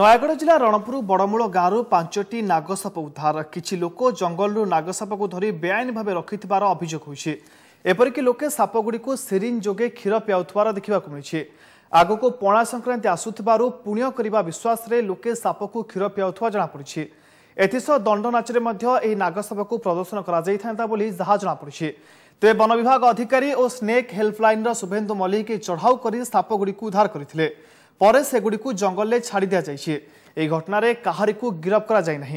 ନୟାଗଡ଼ ଜିଲ୍ଲା ରଣପୁର ବଡ଼ମୂଳ ଗାଁରୁ ପାଞ୍ଚଟି ନାଗସାପ ଉଦ୍ଧାର କିଛି ଲୋକ ଜଙ୍ଗଲରୁ ନାଗସାପକୁ ଧରି ବେଆଇନ ଭାବେ ରଖିଥିବାର ଅଭିଯୋଗ ହୋଇଛି ଏପରିକି ଲୋକେ ସାପଗୁଡ଼ିକୁ ସିରିଞ୍ଜ ଯୋଗେ କ୍ଷୀର ପିଆଉଥିବାର ଦେଖିବାକୁ ମିଳିଛି ଆଗକୁ ପଣା ସଂକ୍ରାନ୍ତି ଆସୁଥିବାରୁ ପୁଣ୍ୟ କରିବା ବିଶ୍ୱାସରେ ଲୋକେ ସାପକୁ କ୍ଷୀର ପିଆଉଥିବା ଜଣାପଡ଼ିଛି ଏଥିସହ ଦଣ୍ଡନାଚରେ ମଧ୍ୟ ଏହି ନାଗସାପକୁ ପ୍ରଦର୍ଶନ କରାଯାଇଥାନ୍ତା ବୋଲି ଯାହା ଜଣାପଡ଼ିଛି ତେବେ ବନବିଭାଗ ଅଧିକାରୀ ଓ ସ୍ନେକ୍ ହେଲ୍ପଲାଇନ୍ର ଶୁଭେନ୍ଦୁ ମଲ୍ଲିକ ଚଢ଼ାଉ କରି ସାପଗୁଡ଼ିକୁ ଉଦ୍ଧାର କରିଥିଲେ পরে সেগুড়ি জঙ্গলে ছাড়ি দিয়া যাই এই ঘটনার কাহারিকু গিরফ করা যাই না